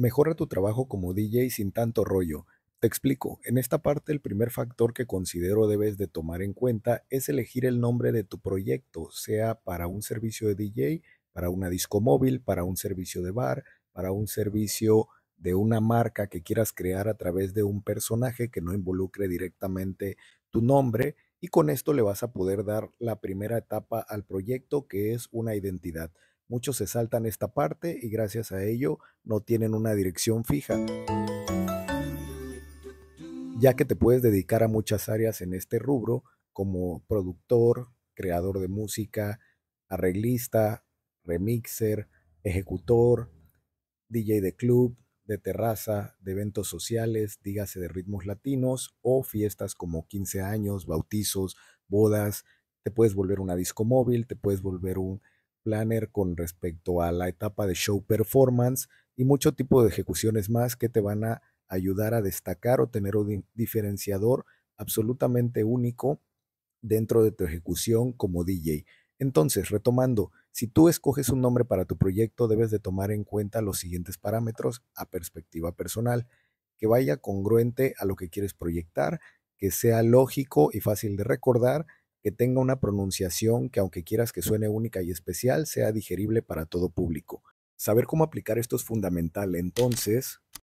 Mejora tu trabajo como DJ sin tanto rollo. Te explico, en esta parte el primer factor que considero debes de tomar en cuenta es elegir el nombre de tu proyecto, sea para un servicio de DJ, para una disco móvil, para un servicio de bar, para un servicio de una marca que quieras crear a través de un personaje que no involucre directamente tu nombre y con esto le vas a poder dar la primera etapa al proyecto que es una identidad. Muchos se saltan esta parte y gracias a ello no tienen una dirección fija, ya que te puedes dedicar a muchas áreas en este rubro, como productor, creador de música, arreglista, remixer, ejecutor, DJ de club, de terraza, de eventos sociales, dígase de ritmos latinos o fiestas como 15 años, bautizos, bodas, te puedes volver una disco móvil, te puedes volver un Planner con respecto a la etapa de show performance y mucho tipo de ejecuciones más que te van a ayudar a destacar o tener un diferenciador absolutamente único dentro de tu ejecución como DJ. Entonces, retomando, si tú escoges un nombre para tu proyecto, debes de tomar en cuenta los siguientes parámetros a perspectiva personal, que vaya congruente a lo que quieres proyectar, que sea lógico y fácil de recordar, que tenga una pronunciación que aunque quieras que suene única y especial, sea digerible para todo público. Saber cómo aplicar esto es fundamental, entonces